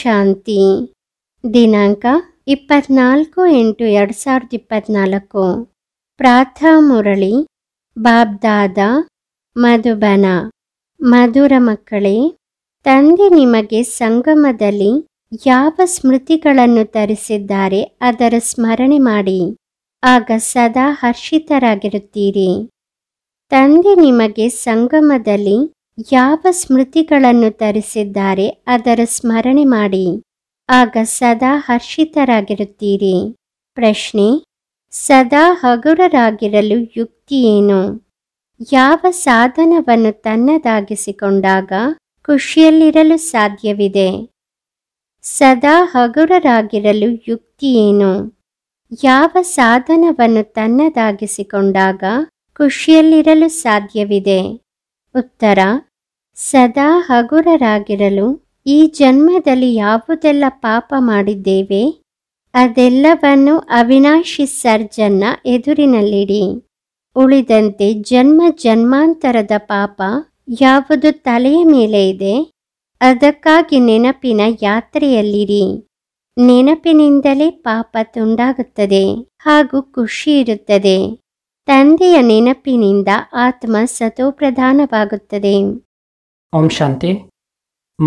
ಶಾಂತಿ ದಿನಾಂಕ ಇಪ್ಪತ್ನಾಲ್ಕು ಎಂಟು ಎರಡು ಸಾವಿರದ ಇಪ್ಪತ್ನಾಲ್ಕು ಪ್ರಾಥ ಮುರಳಿ ಬಾಬ್ದಾದ ಮಧುಬನ ಮಧುರ ಮಕ್ಕಳೇ ತಂದೆ ನಿಮಗೆ ಸಂಗಮದಲ್ಲಿ ಯಾವ ಸ್ಮೃತಿಗಳನ್ನು ತರಿಸಿದ್ದಾರೆ ಅದರ ಸ್ಮರಣೆ ಮಾಡಿ ಆಗ ಸದಾ ಹರ್ಷಿತರಾಗಿರುತ್ತೀರಿ ತಂದೆ ನಿಮಗೆ ಸಂಗಮದಲ್ಲಿ ಯಾವ ಸ್ಮೃತಿಗಳನ್ನು ತರಿಸಿದ್ದಾರೆ ಅದರ ಸ್ಮರಣೆ ಮಾಡಿ ಆಗ ಸದಾ ಹರ್ಷಿತರಾಗಿರುತ್ತೀರಿ ಪ್ರಶ್ನೆ ಸದಾ ಹಗುರರಾಗಿರಲು ಯುಕ್ತಿಯೇನು ಯಾವ ಸಾಧನವನ್ನು ತನ್ನದಾಗಿಸಿಕೊಂಡಾಗ ಖುಷಿಯಲ್ಲಿರಲು ಸಾಧ್ಯವಿದೆ ಸದಾ ಹಗುರರಾಗಿರಲು ಯುಕ್ತಿಯೇನು ಯಾವ ಸಾಧನವನ್ನು ತನ್ನದಾಗಿಸಿಕೊಂಡಾಗ ಖುಷಿಯಲ್ಲಿರಲು ಸಾಧ್ಯವಿದೆ ಉತ್ತರ ಸದಾ ಹಗುರರಾಗಿರಲು ಈ ಜನ್ಮದಲ್ಲಿ ಯಾವುದೆಲ್ಲ ಪಾಪ ಮಾಡಿದ್ದೇವೆ ಅದೆಲ್ಲವನ್ನು ಅವಿನಾಶಿ ಸರ್ಜನ್ನ ಎದುರಿನಲ್ಲಿಡಿ ಉಳಿದಂತೆ ಜನ್ಮ ಜನ್ಮಾಂತರದ ಪಾಪ ಯಾವುದು ತಲೆಯ ಮೇಲೆ ಇದೆ ಅದಕ್ಕಾಗಿ ನೆನಪಿನ ಯಾತ್ರೆಯಲ್ಲಿರಿ ನೆನಪಿನಿಂದಲೇ ಪಾಪ ತುಂಡಾಗುತ್ತದೆ ಹಾಗೂ ಖುಷಿ ಇರುತ್ತದೆ ತಂದೆಯ ನೆನಪಿನಿಂದ ಆತ್ಮ ಸತೋ ಪ್ರಧಾನವಾಗುತ್ತದೆ ಓಂ ಶಾಂತಿ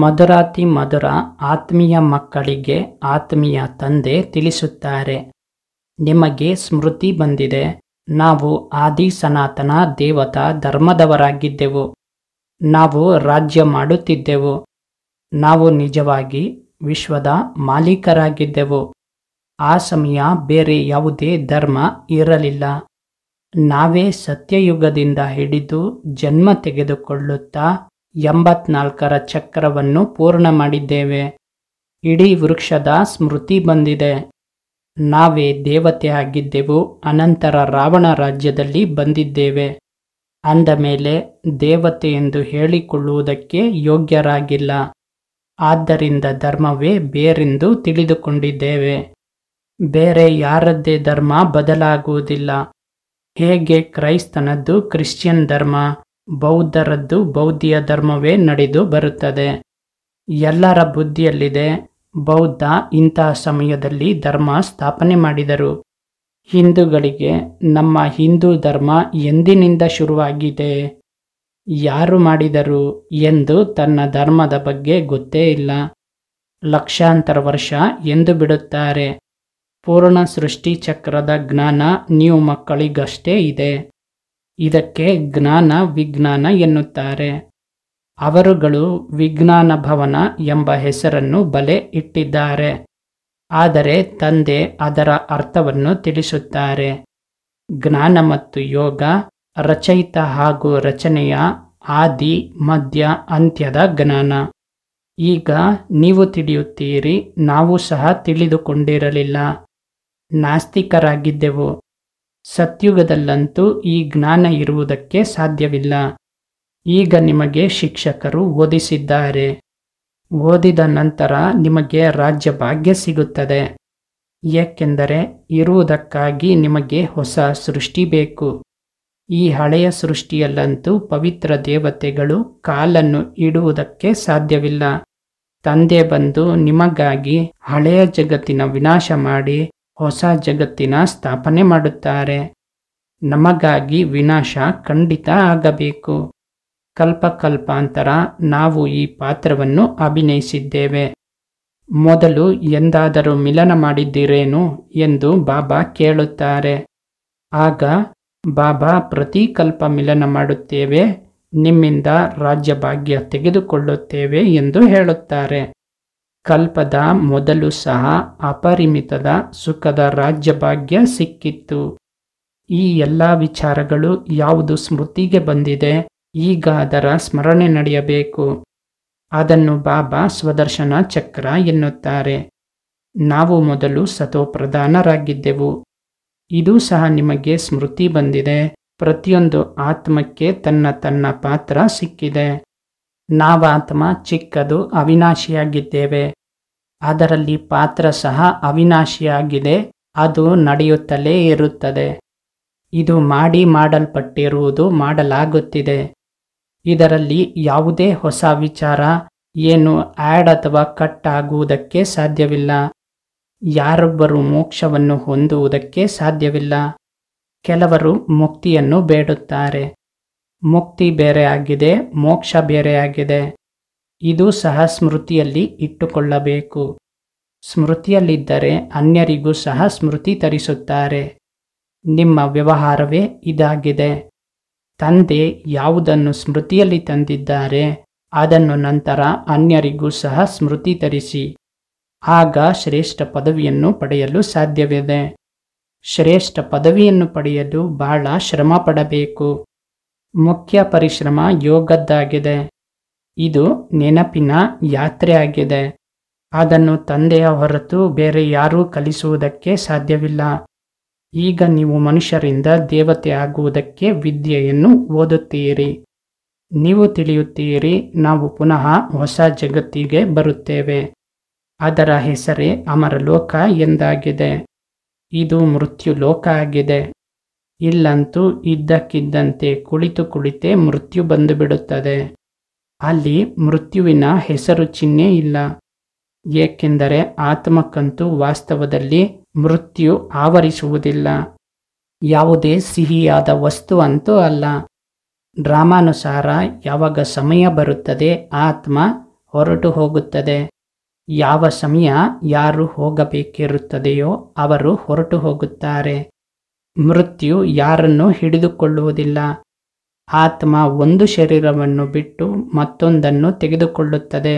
ಮಧುರಾತಿ ಮಧುರ ಆತ್ಮೀಯ ಮಕ್ಕಳಿಗೆ ಆತ್ಮೀಯ ತಂದೆ ತಿಳಿಸುತ್ತಾರೆ ನಿಮಗೆ ಸ್ಮೃತಿ ಬಂದಿದೆ ನಾವು ಆದಿ ಸನಾತನ ದೇವತಾ ಧರ್ಮದವರಾಗಿದ್ದೆವು ನಾವು ರಾಜ್ಯ ಮಾಡುತ್ತಿದ್ದೆವು ನಾವು ನಿಜವಾಗಿ ವಿಶ್ವದ ಮಾಲೀಕರಾಗಿದ್ದೆವು ಆ ಸಮಯ ಬೇರೆ ಯಾವುದೇ ಧರ್ಮ ಇರಲಿಲ್ಲ ನಾವೇ ಸತ್ಯಯುಗದಿಂದ ಹಿಡಿದು ಜನ್ಮ ತೆಗೆದುಕೊಳ್ಳುತ್ತಾ ಎಂಬತ್ನಾಲ್ಕರ ಚಕ್ರವನ್ನು ಪೂರ್ಣ ಮಾಡಿದ್ದೇವೆ ಇಡೀ ವೃಕ್ಷದ ಸ್ಮೃತಿ ಬಂದಿದೆ ನಾವೇ ದೇವತೆ ಆಗಿದ್ದೆವು ಅನಂತರ ರಾವಣ ರಾಜ್ಯದಲ್ಲಿ ಬಂದಿದ್ದೇವೆ ಅಂದ ಮೇಲೆ ದೇವತೆ ಎಂದು ಹೇಳಿಕೊಳ್ಳುವುದಕ್ಕೆ ಯೋಗ್ಯರಾಗಿಲ್ಲ ಆದ್ದರಿಂದ ಧರ್ಮವೇ ಬೇರೆಂದು ತಿಳಿದುಕೊಂಡಿದ್ದೇವೆ ಬೇರೆ ಯಾರದ್ದೇ ಧರ್ಮ ಬದಲಾಗುವುದಿಲ್ಲ ಹೇಗೆ ಕ್ರೈಸ್ತನದ್ದು ಕ್ರಿಶ್ಚಿಯನ್ ಧರ್ಮ ಬೌದ್ಧರದ್ದು ಬೌದ್ಧಿಯ ಧರ್ಮವೇ ನಡೆದು ಬರುತ್ತದೆ ಎಲ್ಲರ ಬುದ್ಧಿಯಲ್ಲಿದೆ ಬೌದ್ಧ ಇಂತಹ ಸಮಯದಲ್ಲಿ ಧರ್ಮ ಸ್ಥಾಪನೆ ಮಾಡಿದರು ಹಿಂದೂಗಳಿಗೆ ನಮ್ಮ ಹಿಂದೂ ಧರ್ಮ ಎಂದಿನಿಂದ ಶುರುವಾಗಿದೆ ಯಾರು ಮಾಡಿದರು ಎಂದು ತನ್ನ ಧರ್ಮದ ಬಗ್ಗೆ ಗೊತ್ತೇ ಇಲ್ಲ ಲಕ್ಷಾಂತರ ವರ್ಷ ಎಂದು ಬಿಡುತ್ತಾರೆ ಪೂರ್ಣ ಸೃಷ್ಟಿ ಚಕ್ರದ ಜ್ಞಾನ ನೀವು ಮಕ್ಕಳಿಗಷ್ಟೇ ಇದೆ ಇದಕ್ಕೆ ಜ್ಞಾನ ವಿಜ್ಞಾನ ಎನ್ನುತ್ತಾರೆ ಅವರುಗಳು ವಿಜ್ಞಾನ ಭವನ ಎಂಬ ಹೆಸರನ್ನು ಬಲೆ ಇಟ್ಟಿದ್ದಾರೆ ಆದರೆ ತಂದೆ ಅದರ ಅರ್ಥವನ್ನು ತಿಳಿಸುತ್ತಾರೆ ಜ್ಞಾನ ಮತ್ತು ಯೋಗ ರಚಯಿತ ಹಾಗೂ ರಚನೆಯ ಆದಿ ಮಧ್ಯ ಅಂತ್ಯದ ಜ್ಞಾನ ಈಗ ನೀವು ತಿಳಿಯುತ್ತೀರಿ ನಾವು ಸಹ ತಿಳಿದುಕೊಂಡಿರಲಿಲ್ಲ ನಾಸ್ತಿಕರಾಗಿದ್ದೆವು ಸತ್ಯುಗದಲ್ಲಂತೂ ಈ ಜ್ಞಾನ ಇರುವುದಕ್ಕೆ ಸಾಧ್ಯವಿಲ್ಲ ಈಗ ನಿಮಗೆ ಶಿಕ್ಷಕರು ಓದಿಸಿದ್ದಾರೆ ಓದಿದ ನಂತರ ನಿಮಗೆ ರಾಜ್ಯ ಭಾಗ್ಯ ಸಿಗುತ್ತದೆ ಏಕೆಂದರೆ ಇರುವುದಕ್ಕಾಗಿ ನಿಮಗೆ ಹೊಸ ಸೃಷ್ಟಿ ಬೇಕು ಈ ಹಳೆಯ ಸೃಷ್ಟಿಯಲ್ಲಂತೂ ಪವಿತ್ರ ದೇವತೆಗಳು ಕಾಲನ್ನು ಇಡುವುದಕ್ಕೆ ಸಾಧ್ಯವಿಲ್ಲ ತಂದೆ ಬಂದು ನಿಮಗಾಗಿ ಹಳೆಯ ಜಗತ್ತಿನ ವಿನಾಶ ಮಾಡಿ ಹೊಸ ಜಗತ್ತಿನ ಸ್ಥಾಪನೆ ಮಾಡುತ್ತಾರೆ ನಮಗಾಗಿ ವಿನಾಶ ಖಂಡಿತ ಆಗಬೇಕು ಕಲ್ಪಕಲ್ಪಾಂತರ ನಾವು ಈ ಪಾತ್ರವನ್ನು ಅಭಿನಯಿಸಿದ್ದೇವೆ ಮೊದಲು ಎಂದಾದರೂ ಮಿಲನ ಮಾಡಿದ್ದೀರೇನು ಎಂದು ಬಾಬಾ ಕೇಳುತ್ತಾರೆ ಆಗ ಬಾಬಾ ಪ್ರತಿಕಲ್ಪ ಮಿಲನ ಮಾಡುತ್ತೇವೆ ನಿಮ್ಮಿಂದ ರಾಜ್ಯಭಾಗ್ಯ ತೆಗೆದುಕೊಳ್ಳುತ್ತೇವೆ ಎಂದು ಹೇಳುತ್ತಾರೆ ಕಲ್ಪದ ಮೊದಲು ಸಹ ಅಪರಿಮಿತದ ಸುಖದ ರಾಜ್ಯಭಾಗ್ಯ ಸಿಕ್ಕಿತ್ತು ಈ ಎಲ್ಲ ವಿಚಾರಗಳು ಯಾವುದು ಸ್ಮೃತಿಗೆ ಬಂದಿದೆ ಈಗ ಅದರ ಸ್ಮರಣೆ ನಡೆಯಬೇಕು ಅದನ್ನು ಬಾಬಾ ಸ್ವದರ್ಶನ ಚಕ್ರ ಎನ್ನುತ್ತಾರೆ ನಾವು ಮೊದಲು ಸತೋಪ್ರಧಾನರಾಗಿದ್ದೆವು ಇದು ಸಹ ನಿಮಗೆ ಸ್ಮೃತಿ ಬಂದಿದೆ ಪ್ರತಿಯೊಂದು ಆತ್ಮಕ್ಕೆ ತನ್ನ ತನ್ನ ಪಾತ್ರ ಸಿಕ್ಕಿದೆ ನಾವಾತ್ಮ ಚಿಕ್ಕದು ಅವಿನಾಶಿಯಾಗಿದ್ದೇವೆ ಅದರಲ್ಲಿ ಪಾತ್ರ ಸಹ ಅವಿನಾಶಿಯಾಗಿದೆ ಅದು ನಡೆಯುತ್ತಲೇ ಇರುತ್ತದೆ ಇದು ಮಾಡಿ ಮಾಡಲ್ಪಟ್ಟಿರುವುದು ಮಾಡಲಾಗುತ್ತಿದೆ ಇದರಲ್ಲಿ ಯಾವುದೇ ಹೊಸ ವಿಚಾರ ಏನು ಆ್ಯಡ್ ಅಥವಾ ಕಟ್ ಆಗುವುದಕ್ಕೆ ಸಾಧ್ಯವಿಲ್ಲ ಯಾರೊಬ್ಬರು ಮೋಕ್ಷವನ್ನು ಹೊಂದುವುದಕ್ಕೆ ಸಾಧ್ಯವಿಲ್ಲ ಕೆಲವರು ಮುಕ್ತಿಯನ್ನು ಬೇಡುತ್ತಾರೆ ಮುಕ್ತಿ ಬೇರೆಯಾಗಿದೆ ಮೋಕ್ಷ ಬೇರೆಯಾಗಿದೆ ಇದು ಸಹ ಸ್ಮೃತಿಯಲ್ಲಿ ಇಟ್ಟುಕೊಳ್ಳಬೇಕು ಸ್ಮೃತಿಯಲ್ಲಿದ್ದರೆ ಅನ್ಯರಿಗೂ ಸಹ ಸ್ಮೃತಿ ತರಿಸುತ್ತಾರೆ ನಿಮ್ಮ ವ್ಯವಹಾರವೇ ಇದಾಗಿದೆ ತಂದೆ ಯಾವುದನ್ನು ಸ್ಮೃತಿಯಲ್ಲಿ ತಂದಿದ್ದಾರೆ ಅದನ್ನು ನಂತರ ಅನ್ಯರಿಗೂ ಸಹ ಸ್ಮೃತಿ ತರಿಸಿ ಆಗ ಶ್ರೇಷ್ಠ ಪದವಿಯನ್ನು ಪಡೆಯಲು ಸಾಧ್ಯವಿದೆ ಶ್ರೇಷ್ಠ ಪದವಿಯನ್ನು ಪಡೆಯಲು ಬಹಳ ಶ್ರಮ ಪಡಬೇಕು ಮುಖ್ಯ ಪರಿಶ್ರಮ ಯೋಗದ್ದಾಗಿದೆ ಇದು ನೆನಪಿನ ಯಾತ್ರೆ ಆಗಿದೆ ಅದನ್ನು ತಂದೆಯ ಹೊರತು ಬೇರೆ ಯಾರೂ ಕಲಿಸುವುದಕ್ಕೆ ಸಾಧ್ಯವಿಲ್ಲ ಈಗ ನೀವು ಮನುಷ್ಯರಿಂದ ದೇವತೆ ಆಗುವುದಕ್ಕೆ ವಿದ್ಯೆಯನ್ನು ಓದುತ್ತೀರಿ ನೀವು ತಿಳಿಯುತ್ತೀರಿ ನಾವು ಪುನಃ ಹೊಸ ಜಗತ್ತಿಗೆ ಬರುತ್ತೇವೆ ಅದರ ಹೆಸರೇ ಅಮರಲೋಕ ಎಂದಾಗಿದೆ ಇದು ಮೃತ್ಯು ಲೋಕ ಆಗಿದೆ ಇಲ್ಲಂತೂ ಇದ್ದಕ್ಕಿದ್ದಂತೆ ಕುಳಿತು ಕುಳಿತೇ ಮೃತ್ಯು ಬಂದುಬಿಡುತ್ತದೆ ಅಲ್ಲಿ ಮೃತ್ಯುವಿನ ಹೆಸರು ಚಿಹ್ನೆ ಇಲ್ಲ ಏಕೆಂದರೆ ಆತ್ಮಕ್ಕಂತೂ ವಾಸ್ತವದಲ್ಲಿ ಮೃತ್ಯು ಆವರಿಸುವುದಿಲ್ಲ ಯಾವುದೇ ಸಿಹಿಯಾದ ವಸ್ತು ಅಂತೂ ಅಲ್ಲ ಡ್ರಾಮಾನುಸಾರ ಯಾವಾಗ ಸಮಯ ಬರುತ್ತದೆ ಆತ್ಮ ಹೊರಟು ಹೋಗುತ್ತದೆ ಯಾವ ಸಮಯ ಯಾರು ಹೋಗಬೇಕಿರುತ್ತದೆಯೋ ಅವರು ಹೊರಟು ಹೋಗುತ್ತಾರೆ ಮೃತ್ಯು ಯಾರನ್ನು ಹಿಡಿದುಕೊಳ್ಳುವುದಿಲ್ಲ ಆತ್ಮ ಒಂದು ಶರೀರವನ್ನು ಬಿಟ್ಟು ಮತ್ತೊಂದನ್ನು ತೆಗೆದುಕೊಳ್ಳುತ್ತದೆ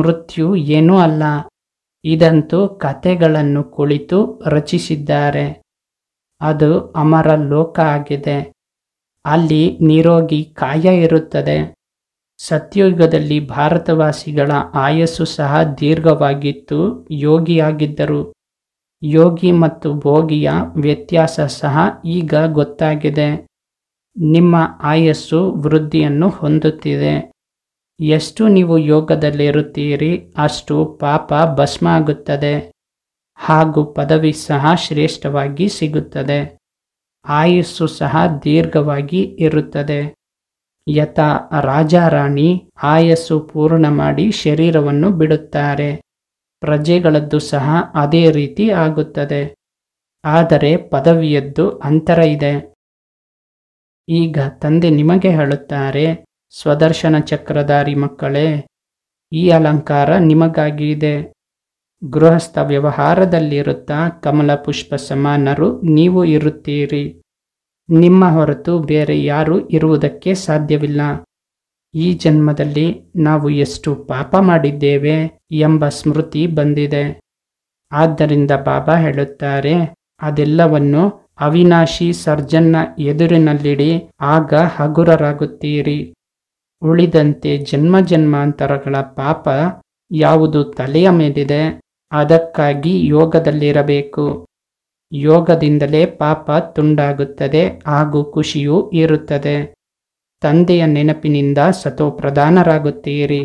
ಮೃತ್ಯು ಏನೂ ಅಲ್ಲ ಇದಂತೂ ಕಥೆಗಳನ್ನು ಕುಳಿತು ರಚಿಸಿದ್ದಾರೆ ಅದು ಅಮರ ಲೋಕ ಆಗಿದೆ ಅಲ್ಲಿ ನಿರೋಗಿ ಕಾಯ ಇರುತ್ತದೆ ಸತ್ಯಯುಗದಲ್ಲಿ ಭಾರತವಾಸಿಗಳ ಆಯಸ್ಸು ಸಹ ದೀರ್ಘವಾಗಿತ್ತು ಯೋಗಿಯಾಗಿದ್ದರು ಯೋಗಿ ಮತ್ತು ಭೋಗಿಯ ವ್ಯತ್ಯಾಸ ಸಹ ಈಗ ಗೊತ್ತಾಗಿದೆ ನಿಮ್ಮ ಆಯಸ್ಸು ವೃದ್ಧಿಯನ್ನು ಹೊಂದುತ್ತಿದೆ ಎಷ್ಟು ನೀವು ಯೋಗದಲ್ಲಿರುತ್ತೀರಿ ಅಷ್ಟು ಪಾಪ ಭಸ್ಮ ಆಗುತ್ತದೆ ಹಾಗೂ ಪದವಿ ಸಹ ಶ್ರೇಷ್ಠವಾಗಿ ಸಿಗುತ್ತದೆ ಆಯಸ್ಸು ಸಹ ದೀರ್ಘವಾಗಿ ಇರುತ್ತದೆ ಯಥಾ ರಾಜಾರಾಣಿ ಆಯಸ್ಸು ಪೂರ್ಣ ಮಾಡಿ ಶರೀರವನ್ನು ಬಿಡುತ್ತಾರೆ ಪ್ರಜೆಗಳದ್ದು ಸಹ ಅದೇ ರೀತಿ ಆಗುತ್ತದೆ ಆದರೆ ಪದವಿಯದ್ದು ಅಂತರ ಇದೆ ಈಗ ತಂದೆ ನಿಮಗೆ ಹೇಳುತ್ತಾರೆ ಸ್ವದರ್ಶನ ಚಕ್ರಧಾರಿ ಮಕ್ಕಳೇ ಈ ಅಲಂಕಾರ ನಿಮಗಾಗಿ ಇದೆ ಗೃಹಸ್ಥ ವ್ಯವಹಾರದಲ್ಲಿರುತ್ತಾ ಕಮಲ ಪುಷ್ಪ ಸಮಾನರು ನೀವು ಇರುತ್ತೀರಿ ನಿಮ್ಮ ಹೊರತು ಬೇರೆ ಯಾರೂ ಇರುವುದಕ್ಕೆ ಸಾಧ್ಯವಿಲ್ಲ ಈ ಜನ್ಮದಲ್ಲಿ ನಾವು ಎಷ್ಟು ಪಾಪ ಮಾಡಿದ್ದೇವೆ ಎಂಬ ಸ್ಮೃತಿ ಬಂದಿದೆ ಆದ್ದರಿಂದ ಬಾಬಾ ಹೇಳುತ್ತಾರೆ ಅದೆಲ್ಲವನ್ನು ಅವಿನಾಶಿ ಸರ್ಜನ್ನ ಎದುರಿನಲ್ಲಿಡಿ ಆಗ ಹಗುರರಾಗುತ್ತೀರಿ ಉಳಿದಂತೆ ಜನ್ಮ ಜನ್ಮಾಂತರಗಳ ಪಾಪ ಯಾವುದು ತಲೆಯ ಮೇಲಿದೆ ಅದಕ್ಕಾಗಿ ಯೋಗದಲ್ಲಿರಬೇಕು ಯೋಗದಿಂದಲೇ ಪಾಪ ತುಂಡಾಗುತ್ತದೆ ಹಾಗೂ ಖುಷಿಯೂ ಇರುತ್ತದೆ ತಂದೆಯ ನೆನಪಿನಿಂದ ಸತೋ ಪ್ರಧಾನರಾಗುತ್ತೀರಿ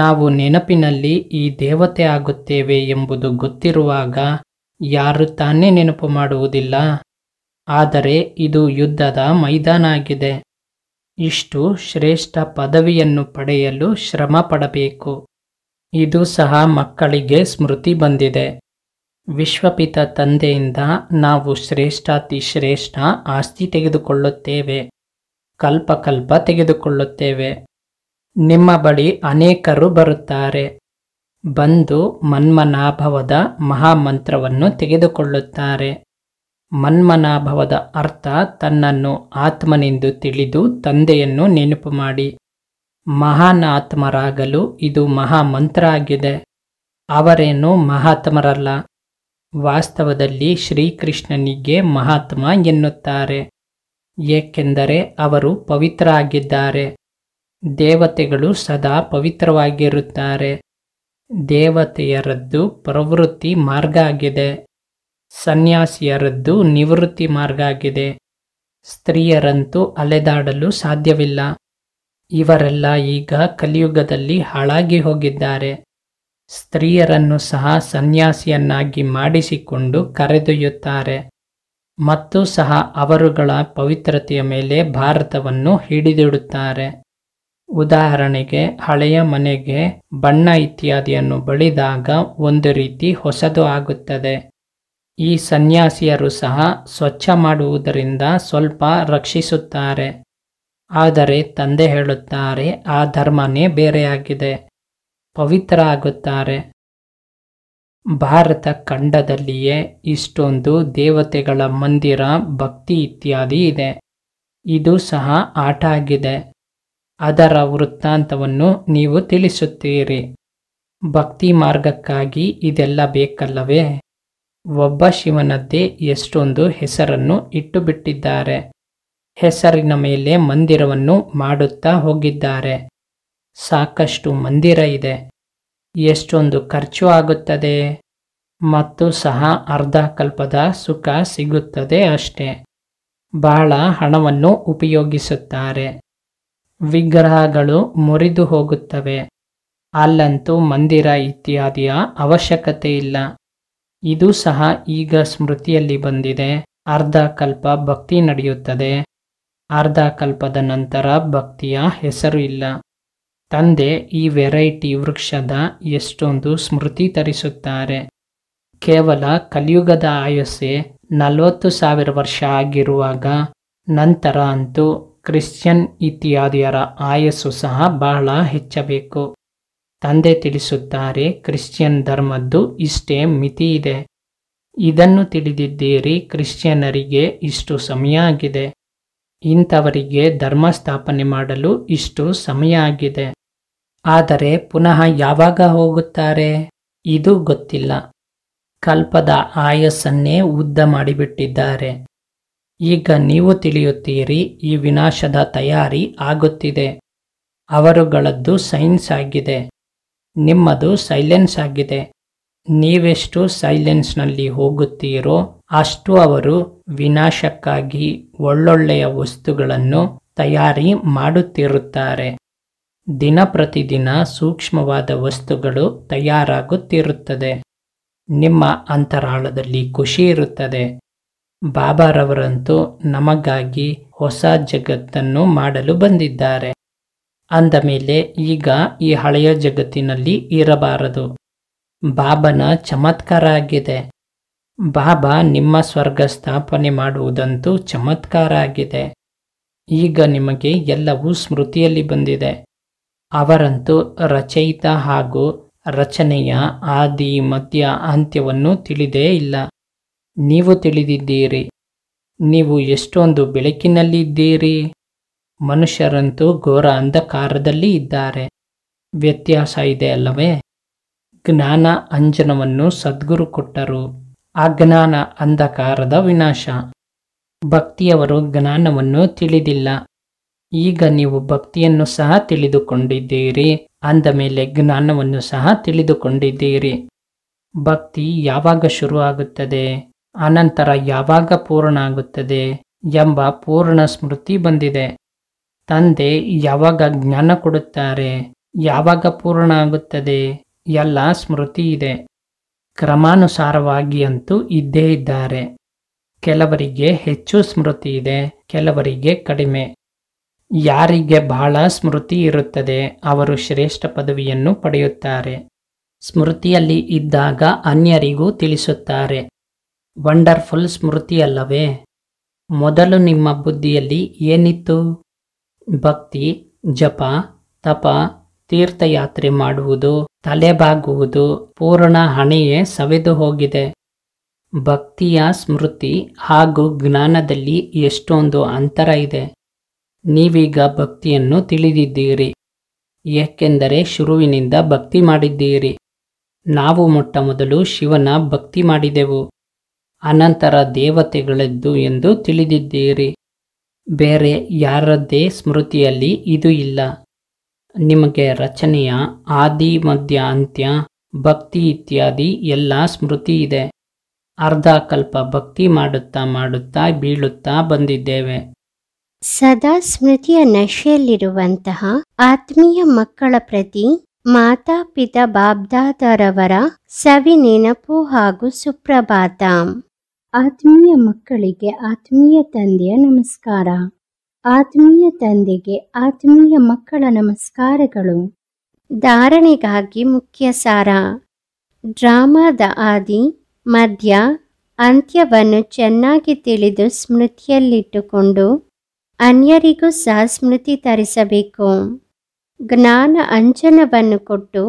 ನಾವು ನೆನಪಿನಲ್ಲಿ ಈ ದೇವತೆ ಆಗುತ್ತೇವೆ ಎಂಬುದು ಗೊತ್ತಿರುವಾಗ ಯಾರು ತಾನೇ ನೆನಪು ಮಾಡುವುದಿಲ್ಲ ಆದರೆ ಇದು ಯುದ್ಧದ ಮೈದಾನ ಆಗಿದೆ ಇಷ್ಟು ಶ್ರೇಷ್ಠ ಪದವಿಯನ್ನು ಪಡೆಯಲು ಶ್ರಮ ಪಡಬೇಕು ಇದು ಸಹ ಮಕ್ಕಳಿಗೆ ಸ್ಮೃತಿ ಬಂದಿದೆ ವಿಶ್ವಪಿತ ತಂದೆಯಿಂದ ನಾವು ಶ್ರೇಷ್ಠಾತಿ ಶ್ರೇಷ್ಠ ಆಸ್ತಿ ತೆಗೆದುಕೊಳ್ಳುತ್ತೇವೆ ಕಲ್ಪಕಲ್ಪ ತೆಗೆದುಕೊಳ್ಳುತ್ತೇವೆ ನಿಮ್ಮ ಬಳಿ ಅನೇಕರು ಬರುತ್ತಾರೆ ಬಂದು ಮನ್ಮನಾಭವದ ಮಹಾಮಂತ್ರವನ್ನು ತೆಗೆದುಕೊಳ್ಳುತ್ತಾರೆ ಮನ್ಮನಾಭವದ ಅರ್ಥ ತನ್ನನ್ನು ಆತ್ಮನೆಂದು ತಿಳಿದು ತಂದೆಯನ್ನು ನೆನಪು ಮಾಡಿ ಮಹಾನ್ ಆತ್ಮರಾಗಲು ಇದು ಮಹಾಮಂತ್ರ ಆಗಿದೆ ಅವರೇನು ಮಹಾತ್ಮರಲ್ಲ ವಾಸ್ತವದಲ್ಲಿ ಶ್ರೀಕೃಷ್ಣನಿಗೆ ಮಹಾತ್ಮ ಎನ್ನುತ್ತಾರೆ ಏಕೆಂದರೆ ಅವರು ಪವಿತ್ರ ಆಗಿದ್ದಾರೆ ದೇವತೆಗಳು ಸದಾ ಪವಿತ್ರವಾಗಿರುತ್ತಾರೆ ದೇವತೆಯರದ್ದು ಪ್ರವೃತ್ತಿ ಮಾರ್ಗ ಆಗಿದೆ ಸನ್ಯಾಸಿಯರದ್ದು ನಿವೃತ್ತಿ ಮಾರ್ಗ ಆಗಿದೆ ಸ್ತ್ರೀಯರಂತೂ ಅಲೆದಾಡಲು ಸಾಧ್ಯವಿಲ್ಲ ಇವರೆಲ್ಲ ಈಗ ಕಲಿಯುಗದಲ್ಲಿ ಹಾಳಾಗಿ ಹೋಗಿದ್ದಾರೆ ಸ್ತ್ರೀಯರನ್ನು ಸಹ ಸನ್ಯಾಸಿಯನ್ನಾಗಿ ಮಾಡಿಸಿಕೊಂಡು ಕರೆದೊಯ್ಯುತ್ತಾರೆ ಮತ್ತು ಸಹ ಅವರುಗಳ ಪವಿತ್ರತೆಯ ಮೇಲೆ ಭಾರತವನ್ನು ಹಿಡಿದಿಡುತ್ತಾರೆ ಉದಾಹರಣೆಗೆ ಹಳೆಯ ಮನೆಗೆ ಬಣ್ಣ ಇತ್ಯಾದಿಯನ್ನು ಬಳಿದಾಗ ಒಂದು ರೀತಿ ಹೊಸದು ಆಗುತ್ತದೆ ಈ ಸನ್ಯಾಸಿಯರು ಸಹ ಸ್ವಚ್ಛ ಮಾಡುವುದರಿಂದ ಸ್ವಲ್ಪ ರಕ್ಷಿಸುತ್ತಾರೆ ಆದರೆ ತಂದೆ ಹೇಳುತ್ತಾರೆ ಆ ಧರ್ಮನೇ ಬೇರೆಯಾಗಿದೆ ಪವಿತ್ರ ಆಗುತ್ತಾರೆ ಭಾರತ ಖಂಡದಲ್ಲಿಯೇ ಇಷ್ಟೊಂದು ದೇವತೆಗಳ ಮಂದಿರ ಭಕ್ತಿ ಇತ್ಯಾದಿ ಇದೆ ಇದು ಸಹ ಆಟ ಆಗಿದೆ ಅದರ ವೃತ್ತಾಂತವನ್ನು ನೀವು ತಿಳಿಸುತ್ತೀರಿ ಭಕ್ತಿ ಮಾರ್ಗಕ್ಕಾಗಿ ಇದೆಲ್ಲ ಬೇಕಲ್ಲವೇ ಒಬ್ಬ ಶಿವನದ್ದೇ ಎಷ್ಟೊಂದು ಹೆಸರನ್ನು ಇಟ್ಟುಬಿಟ್ಟಿದ್ದಾರೆ ಹೆಸರಿನ ಮೇಲೆ ಮಂದಿರವನ್ನು ಮಾಡುತ್ತಾ ಹೋಗಿದ್ದಾರೆ ಸಾಕಷ್ಟು ಮಂದಿರ ಇದೆ ಎಷ್ಟೊಂದು ಖರ್ಚು ಆಗುತ್ತದೆ ಮತ್ತು ಸಹ ಅರ್ಧ ಕಲ್ಪದ ಸುಖ ಸಿಗುತ್ತದೆ ಅಷ್ಟೇ ಬಹಳ ಹಣವನ್ನು ಉಪಯೋಗಿಸುತ್ತಾರೆ ವಿಗ್ರಹಗಳು ಮುರಿದು ಹೋಗುತ್ತವೆ ಅಲ್ಲಂತೂ ಮಂದಿರ ಇತ್ಯಾದಿಯ ಅವಶ್ಯಕತೆ ಇಲ್ಲ ಇದು ಸಹ ಈಗ ಸ್ಮೃತಿಯಲ್ಲಿ ಬಂದಿದೆ ಅರ್ಧ ಕಲ್ಪ ಭಕ್ತಿ ನಡೆಯುತ್ತದೆ ಅರ್ಧ ಕಲ್ಪದ ನಂತರ ಭಕ್ತಿಯ ಹೆಸರು ಇಲ್ಲ ತಂದೆ ಈ ವೆರೈಟಿ ವೃಕ್ಷದ ಎಷ್ಟೊಂದು ಸ್ಮೃತಿ ತರಿಸುತ್ತಾರೆ ಕೇವಲ ಕಲಿಯುಗದ ಆಯಸ್ಸೆ ನಲವತ್ತು ಸಾವಿರ ವರ್ಷ ಆಗಿರುವಾಗ ನಂತರ ಅಂತೂ ಕ್ರಿಶ್ಚಿಯನ್ ಇತ್ಯಾದಿಯರ ಆಯಸ್ಸು ಸಹ ಬಹಳ ಹೆಚ್ಚಬೇಕು ತಂದೆ ತಿಳಿಸುತ್ತಾರೆ ಕ್ರಿಶ್ಚಿಯನ್ ಧರ್ಮದ್ದು ಇಷ್ಟೇ ಮಿತಿ ಇದೆ ಇದನ್ನು ತಿಳಿದಿದ್ದೀರಿ ಕ್ರಿಶ್ಚಿಯನರಿಗೆ ಇಷ್ಟು ಸಮಯ ಆಗಿದೆ ಇಂಥವರಿಗೆ ಧರ್ಮ ಸ್ಥಾಪನೆ ಮಾಡಲು ಇಷ್ಟು ಸಮಯ ಆಗಿದೆ ಆದರೆ ಪುನಃ ಯಾವಾಗ ಹೋಗುತ್ತಾರೆ ಇದು ಗೊತ್ತಿಲ್ಲ ಕಲ್ಪದ ಆಯಸ್ಸನ್ನೇ ಉದ್ದ ಮಾಡಿಬಿಟ್ಟಿದ್ದಾರೆ ಈಗ ನೀವು ತಿಳಿಯುತ್ತೀರಿ ಈ ವಿನಾಶದ ತಯಾರಿ ಆಗುತ್ತಿದೆ ಅವರುಗಳದ್ದು ಸೈನ್ಸ್ ಆಗಿದೆ ನಿಮ್ಮದು ಸೈಲೆನ್ಸ್ ಆಗಿದೆ ನೀವೆಷ್ಟು ಸೈಲೆನ್ಸ್ನಲ್ಲಿ ಹೋಗುತ್ತೀರೋ ಅಷ್ಟು ಅವರು ವಿನಾಶಕ್ಕಾಗಿ ಒಳ್ಳೊಳ್ಳೆಯ ವಸ್ತುಗಳನ್ನು ತಯಾರಿ ಮಾಡುತ್ತಿರುತ್ತಾರೆ ದಿನ ಪ್ರತಿದಿನ ಸೂಕ್ಷ್ಮವಾದ ವಸ್ತುಗಳು ತಯಾರಾಗುತ್ತಿರುತ್ತದೆ ನಿಮ್ಮ ಅಂತರಾಳದಲ್ಲಿ ಖುಷಿ ಇರುತ್ತದೆ ಬಾಬಾರವರಂತೂ ನಮಗಾಗಿ ಹೊಸ ಜಗತ್ತನ್ನು ಮಾಡಲು ಬಂದಿದ್ದಾರೆ ಅಂದ ಮೇಲೆ ಈಗ ಈ ಹಳೆಯ ಜಗತ್ತಿನಲ್ಲಿ ಇರಬಾರದು ಬಾಬನ ಚಮತ್ಕಾರ ಆಗಿದೆ ಬಾಬಾ ನಿಮ್ಮ ಸ್ವರ್ಗ ಸ್ಥಾಪನೆ ಮಾಡುವುದಂತೂ ಚಮತ್ಕಾರ ಆಗಿದೆ ಈಗ ನಿಮಗೆ ಎಲ್ಲವೂ ಸ್ಮೃತಿಯಲ್ಲಿ ಬಂದಿದೆ ಅವರಂತೂ ರಚಯಿತ ಹಾಗೂ ರಚನೆಯ ಆದಿ ಮಧ್ಯ ಅಂತ್ಯವನ್ನು ತಿಳಿದೇ ಇಲ್ಲ ನೀವು ತಿಳಿದಿದ್ದೀರಿ ನೀವು ಎಷ್ಟೊಂದು ಬೆಳಕಿನಲ್ಲಿದ್ದೀರಿ ಮನುಷ್ಯರಂತೂ ಘೋರ ಅಂಧಕಾರದಲ್ಲಿ ಇದ್ದಾರೆ ವ್ಯತ್ಯಾಸ ಇದೆ ಅಲ್ಲವೇ ಜ್ಞಾನ ಅಂಜನವನ್ನು ಸದ್ಗುರು ಕೊಟ್ಟರು ಅಜ್ಞಾನ ಅಂಧಕಾರದ ವಿನಾಶ ಭಕ್ತಿಯವರು ಜ್ಞಾನವನ್ನು ತಿಳಿದಿಲ್ಲ ಈಗ ನೀವು ಭಕ್ತಿಯನ್ನು ಸಹ ತಿಳಿದುಕೊಂಡಿದ್ದೀರಿ ಅಂದ ಮೇಲೆ ಜ್ಞಾನವನ್ನು ಸಹ ತಿಳಿದುಕೊಂಡಿದ್ದೀರಿ ಭಕ್ತಿ ಯಾವಾಗ ಶುರುವಾಗುತ್ತದೆ ಅನಂತರ ಯಾವಾಗ ಪೂರ್ಣ ಆಗುತ್ತದೆ ಎಂಬ ಪೂರ್ಣ ಸ್ಮೃತಿ ಬಂದಿದೆ ತಂದೆ ಯಾವಾಗ ಜ್ಞಾನ ಕೊಡುತ್ತಾರೆ ಯಾವಾಗ ಪೂರ್ಣ ಆಗುತ್ತದೆ ಎಲ್ಲ ಸ್ಮೃತಿ ಇದೆ ಕ್ರಮಾನುಸಾರವಾಗಿ ಅಂತೂ ಇದ್ದೇ ಇದ್ದಾರೆ ಕೆಲವರಿಗೆ ಹೆಚ್ಚು ಸ್ಮೃತಿ ಇದೆ ಕೆಲವರಿಗೆ ಕಡಿಮೆ ಯಾರಿಗೆ ಬಹಳ ಸ್ಮೃತಿ ಇರುತ್ತದೆ ಅವರು ಶ್ರೇಷ್ಠ ಪದವಿಯನ್ನು ಪಡೆಯುತ್ತಾರೆ ಸ್ಮೃತಿಯಲ್ಲಿ ಇದ್ದಾಗ ಅನ್ಯರಿಗೂ ತಿಳಿಸುತ್ತಾರೆ ವಂಡರ್ಫುಲ್ ಸ್ಮೃತಿಯಲ್ಲವೇ ಮೊದಲು ನಿಮ್ಮ ಬುದ್ಧಿಯಲ್ಲಿ ಏನಿತ್ತು ಭಕ್ತಿ ಜಪ ತಪ ತೀರ್ಥಯಾತ್ರೆ ಮಾಡುವುದು ತಲೆಬಾಗುವುದು ಪೂರ್ಣ ಹಣೆಯೇ ಸವೆದು ಹೋಗಿದೆ ಭಕ್ತಿಯ ಸ್ಮೃತಿ ಹಾಗೂ ಜ್ಞಾನದಲ್ಲಿ ಎಷ್ಟೊಂದು ಅಂತರ ಇದೆ ನೀವೀಗ ಭಕ್ತಿಯನ್ನು ತಿಳಿದಿದ್ದೀರಿ ಏಕೆಂದರೆ ಶುರುವಿನಿಂದ ಭಕ್ತಿ ಮಾಡಿದ್ದೀರಿ ನಾವು ಮೊಟ್ಟ ಮೊದಲು ಶಿವನ ಭಕ್ತಿ ಮಾಡಿದೆವು ಅನಂತರ ದೇವತೆಗಳದ್ದು ಎಂದು ತಿಳಿದಿದ್ದೀರಿ ಬೇರೆ ಯಾರದ್ದೇ ಸ್ಮೃತಿಯಲ್ಲಿ ಇದು ಇಲ್ಲ ನಿಮಗೆ ರಚನೆಯ ಆದಿ ಮಧ್ಯ ಅಂತ್ಯ ಭಕ್ತಿ ಇತ್ಯಾದಿ ಎಲ್ಲ ಸ್ಮೃತಿ ಇದೆ ಅರ್ಧಕಲ್ಪ ಭಕ್ತಿ ಮಾಡುತ್ತಾ ಮಾಡುತ್ತಾ ಬೀಳುತ್ತಾ ಬಂದಿದ್ದೇವೆ ಸದಾ ಸ್ಮೃತಿಯ ನಶೆಯಲ್ಲಿರುವಂತಹ ಆತ್ಮೀಯ ಮಕ್ಕಳ ಪ್ರತಿ ಮಾತಾಪಿತ ಬಾಬ್ದಾದರವರ ಸವಿ ನೆನಪು ಹಾಗೂ ಸುಪ್ರಭಾತ ಆತ್ಮೀಯ ಮಕ್ಕಳಿಗೆ ಆತ್ಮೀಯ ತಂದೆಯ ನಮಸ್ಕಾರ ಆತ್ಮೀಯ ತಂದೆಗೆ ಆತ್ಮೀಯ ಮಕ್ಕಳ ನಮಸ್ಕಾರಗಳು ಧಾರಣೆಗಾಗಿ ಮುಖ್ಯ ಸಾರ ಡ್ರಾಮಾದ ಆದಿ ಮಧ್ಯ ಅಂತ್ಯವನ್ನು ಚೆನ್ನಾಗಿ ತಿಳಿದು ಸ್ಮೃತಿಯಲ್ಲಿಟ್ಟುಕೊಂಡು ಅನ್ಯರಿಗೂ ಸಹ ಸ್ಮೃತಿ ತರಿಸಬೇಕು ಜ್ಞಾನ ಅಂಜನವನ್ನು ಕೊಟ್ಟು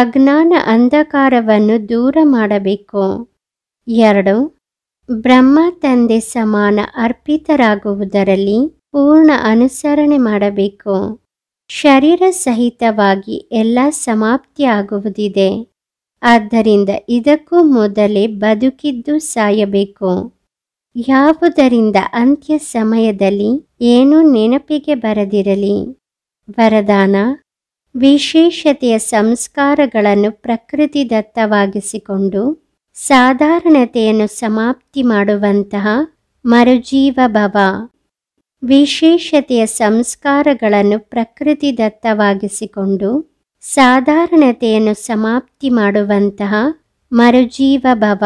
ಅಜ್ಞಾನ ಅಂಧಕಾರವನ್ನು ದೂರ ಮಾಡಬೇಕು ಎರಡು ಬ್ರಹ್ಮ ತಂದೆ ಸಮಾನ ಅರ್ಪಿತರಾಗುವುದರಲ್ಲಿ ಪೂರ್ಣ ಅನುಸರಣೆ ಮಾಡಬೇಕು ಶರೀರ ಸಹಿತವಾಗಿ ಎಲ್ಲ ಸಮಾಪ್ತಿಯಾಗುವುದಿದೆ ಆದ್ದರಿಂದ ಇದಕ್ಕೂ ಮೊದಲೇ ಬದುಕಿದ್ದು ಸಾಯಬೇಕು ಯಾವುದರಿಂದ ಅಂತ್ಯ ಸಮಯದಲ್ಲಿ ಏನೂ ನೆನಪಿಗೆ ಬರದಿರಲಿ ವರದಾನ ವಿಶೇಷತೆಯ ಸಂಸ್ಕಾರಗಳನ್ನು ಪ್ರಕೃತಿ ದತ್ತವಾಗಿಸಿಕೊಂಡು ಸಾಧಾರಣತೆಯನ್ನು ಸಮಾಪ್ತಿ ಮಾಡುವಂತಹ ಮರುಜೀವ ಭವ ವಿಶೇಷತೆಯ ಸಂಸ್ಕಾರಗಳನ್ನು ಪ್ರಕೃತಿ ದತ್ತವಾಗಿಸಿಕೊಂಡು ಸಾಧಾರಣತೆಯನ್ನು ಸಮಾಪ್ತಿ ಮಾಡುವಂತಹ ಮರುಜೀವ ಭವ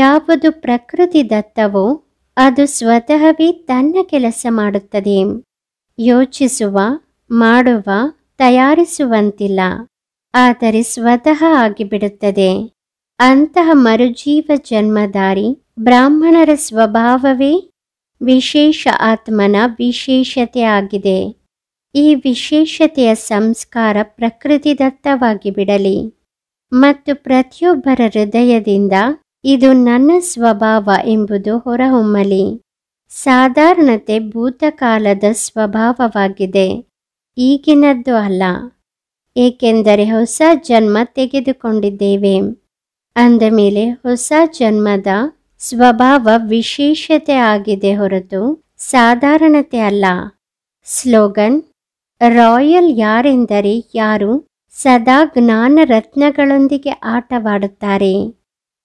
ಯಾವುದು ಪ್ರಕೃತಿ ದತ್ತವೋ ಅದು ಸ್ವತಃವೇ ತನ್ನ ಕೆಲಸ ಮಾಡುತ್ತದೆ ಯೋಚಿಸುವ ಮಾಡುವ ತಯಾರಿಸುವಂತಿಲ್ಲ ಆದರೆ ಸ್ವತಃ ಆಗಿಬಿಡುತ್ತದೆ ಅಂತಹ ಮರುಜೀವ ಜನ್ಮದಾರಿ ಬ್ರಾಹ್ಮಣರ ಸ್ವಭಾವವೇ ವಿಶೇಷ ಆತ್ಮನ ವಿಶೇಷತೆ ಆಗಿದೆ ಈ ವಿಶೇಷತೆಯ ಸಂಸ್ಕಾರ ಪ್ರಕೃತಿ ದತ್ತವಾಗಿ ಬಿಡಲಿ ಮತ್ತು ಪ್ರತಿಯೊಬ್ಬರ ಹೃದಯದಿಂದ ಇದು ನನ್ನ ಸ್ವಭಾವ ಎಂಬುದು ಹೊರಹೊಮ್ಮಲಿ ಸಾಧಾರಣತೆ ಭೂತಕಾಲದ ಸ್ವಭಾವವಾಗಿದೆ ಈಗಿನದ್ದು ಅಲ್ಲ ಏಕೆಂದರೆ ಹೊಸ ಜನ್ಮ ತೆಗೆದುಕೊಂಡಿದ್ದೇವೆ ಅಂದ ಮೇಲೆ ಹೊಸ ಜನ್ಮದ ಸ್ವಭಾವ ವಿಶೇಷತೆ ಆಗಿದೆ ಹೊರತು ಸಾಧಾರಣತೆ ಅಲ್ಲ ಸ್ಲೋಗನ್ ರಾಯಲ್ ಯಾರೆಂದರೆ ಯಾರು ಸದಾ ಜ್ಞಾನ ರತ್ನಗಳೊಂದಿಗೆ ಆಟವಾಡುತ್ತಾರೆ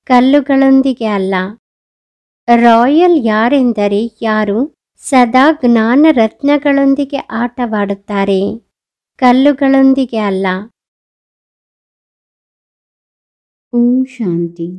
ಕಲ್ಲುಗಳೊಂದಿಗೆ ಅಲ್ಲ ರಾಯಲ್ ಯಾರೆಂದರೆ ಯಾರು ಸದಾ ಜ್ಞಾನ ರತ್ನಗಳೊಂದಿಗೆ ಆಟವಾಡುತ್ತಾರೆ ಕಲ್ಲುಗಳೊಂದಿಗೆ ಅಲ್ಲ ಓಂ ಶಾಂತಿ